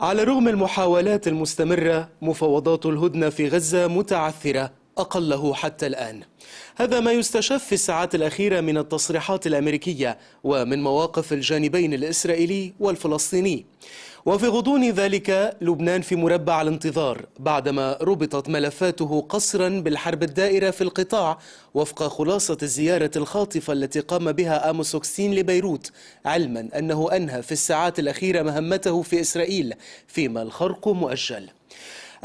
على رغم المحاولات المستمرة مفاوضات الهدنة في غزة متعثرة أقله حتى الآن هذا ما يستشف في الساعات الأخيرة من التصريحات الأمريكية ومن مواقف الجانبين الإسرائيلي والفلسطيني وفي غضون ذلك لبنان في مربع الانتظار بعدما ربطت ملفاته قصرا بالحرب الدائرة في القطاع وفق خلاصة الزيارة الخاطفة التي قام بها آموسوكسين لبيروت علما أنه أنهى في الساعات الأخيرة مهمته في إسرائيل فيما الخرق مؤجل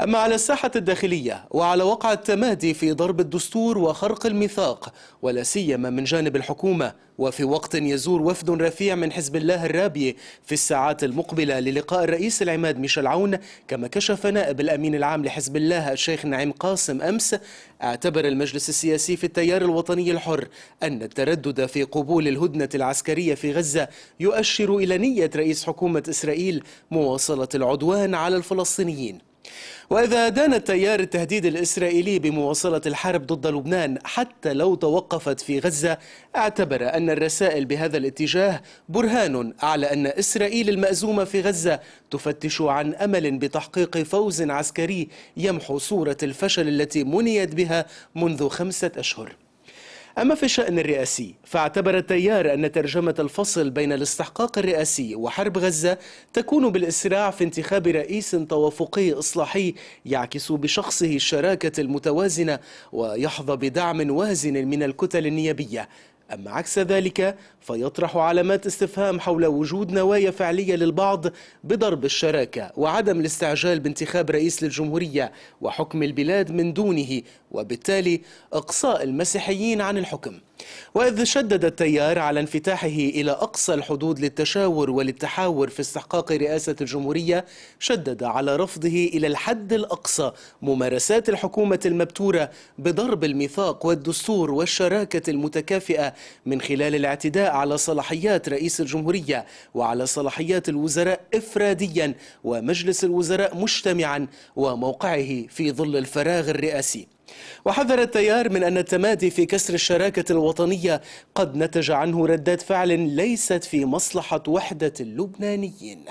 أما على الساحة الداخلية وعلى وقع التمادي في ضرب الدستور وخرق الميثاق ولا سيما من جانب الحكومة وفي وقت يزور وفد رفيع من حزب الله الرابي في الساعات المقبلة للقاء الرئيس العماد ميشيل عون كما كشف نائب الأمين العام لحزب الله الشيخ نعيم قاسم أمس اعتبر المجلس السياسي في التيار الوطني الحر أن التردد في قبول الهدنة العسكرية في غزة يؤشر إلى نية رئيس حكومة إسرائيل مواصلة العدوان على الفلسطينيين وإذا دان التيار التهديد الإسرائيلي بمواصلة الحرب ضد لبنان حتى لو توقفت في غزة اعتبر أن الرسائل بهذا الاتجاه برهان على أن إسرائيل المأزومة في غزة تفتش عن أمل بتحقيق فوز عسكري يمحو صورة الفشل التي منيت بها منذ خمسة أشهر أما في الشأن الرئاسي فاعتبر التيار أن ترجمة الفصل بين الاستحقاق الرئاسي وحرب غزة تكون بالإسراع في انتخاب رئيس توافقي إصلاحي يعكس بشخصه الشراكة المتوازنة ويحظى بدعم وازن من الكتل النيابية أما عكس ذلك فيطرح علامات استفهام حول وجود نوايا فعلية للبعض بضرب الشراكة وعدم الاستعجال بانتخاب رئيس للجمهورية وحكم البلاد من دونه وبالتالي إقصاء المسيحيين عن الحكم وإذ شدد التيار على انفتاحه إلى أقصى الحدود للتشاور والتحاور في استحقاق رئاسة الجمهورية شدد على رفضه إلى الحد الأقصى ممارسات الحكومة المبتورة بضرب الميثاق والدستور والشراكة المتكافئة من خلال الاعتداء على صلاحيات رئيس الجمهورية وعلى صلاحيات الوزراء إفراديا ومجلس الوزراء مجتمعا وموقعه في ظل الفراغ الرئاسي وحذر التيار من أن التمادي في كسر الشراكة الوطنية قد نتج عنه ردات فعل ليست في مصلحة وحدة اللبنانيين